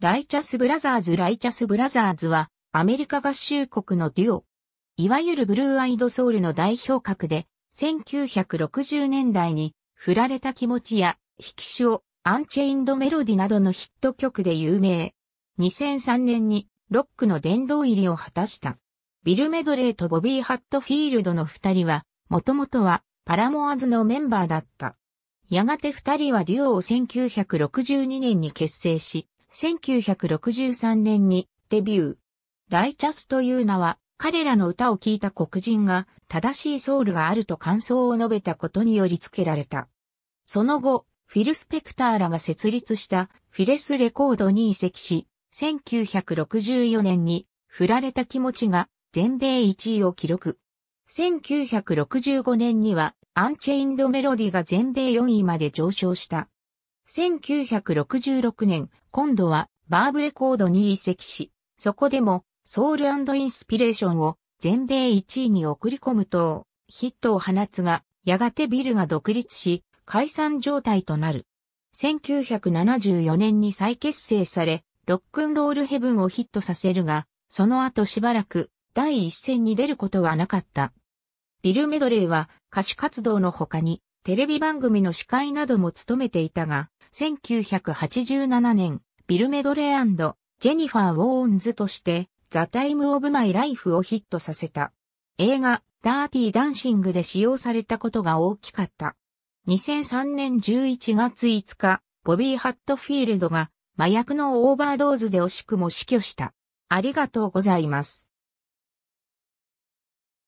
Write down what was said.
ライチャスブラザーズライチャスブラザーズはアメリカ合衆国のデュオ。いわゆるブルーアイドソウルの代表格で1960年代に振られた気持ちや引き潮、アンチェインドメロディなどのヒット曲で有名。2003年にロックの殿堂入りを果たした。ビル・メドレーとボビー・ハットフィールドの二人は、もともとはパラモアズのメンバーだった。やがて二人はデュオを1962年に結成し、1963年にデビュー。ライチャスという名は、彼らの歌を聴いた黒人が、正しいソウルがあると感想を述べたことにより付けられた。その後、フィル・スペクターらが設立したフィレスレコードに移籍し、1964年に、振られた気持ちが全米1位を記録。1965年には、アンチェインドメロディが全米4位まで上昇した。1966年、今度はバーブレコードに移籍し、そこでもソウルインスピレーションを全米1位に送り込むと、ヒットを放つが、やがてビルが独立し、解散状態となる。1974年に再結成され、ロックンロールヘブンをヒットさせるが、その後しばらく第一線に出ることはなかった。ビルメドレーは歌手活動の他にテレビ番組の司会なども務めていたが、1987年、ビル・メドレージェニファー・ウォーンズとして、ザ・タイム・オブ・マイ・ライフをヒットさせた。映画、ダーティー・ダンシングで使用されたことが大きかった。2003年11月5日、ボビー・ハットフィールドが麻薬のオーバードーズで惜しくも死去した。ありがとうございます。